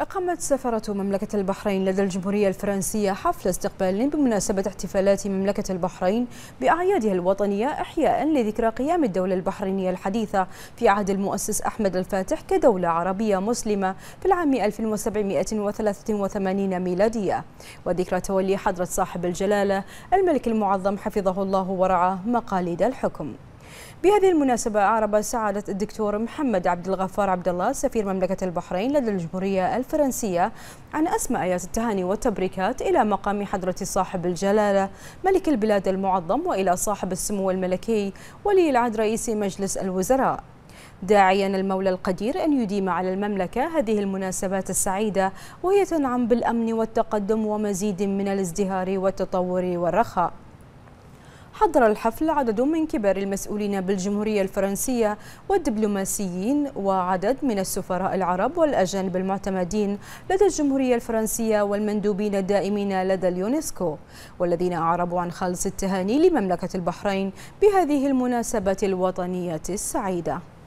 أقامت سفارة مملكة البحرين لدى الجمهورية الفرنسية حفل استقبال بمناسبة احتفالات مملكة البحرين بأعيادها الوطنية إحياء لذكرى قيام الدولة البحرينية الحديثة في عهد المؤسس أحمد الفاتح كدولة عربية مسلمة في العام 1783 ميلادية وذكرى تولي حضرة صاحب الجلالة الملك المعظم حفظه الله ورعاه مقاليد الحكم بهذه المناسبة أعرب سعادة الدكتور محمد عبد الغفار عبد الله سفير مملكة البحرين لدى الجمهورية الفرنسية عن أسماء آيات التهاني والتبريكات إلى مقام حضرة صاحب الجلالة ملك البلاد المعظم وإلى صاحب السمو الملكي ولي العهد رئيس مجلس الوزراء داعيا المولى القدير أن يديم على المملكة هذه المناسبات السعيدة وهي تنعم بالأمن والتقدم ومزيد من الازدهار والتطور والرخاء حضر الحفل عدد من كبار المسؤولين بالجمهورية الفرنسية والدبلوماسيين وعدد من السفراء العرب والأجانب المعتمدين لدى الجمهورية الفرنسية والمندوبين الدائمين لدى اليونسكو والذين أعربوا عن خالص التهاني لمملكة البحرين بهذه المناسبة الوطنية السعيدة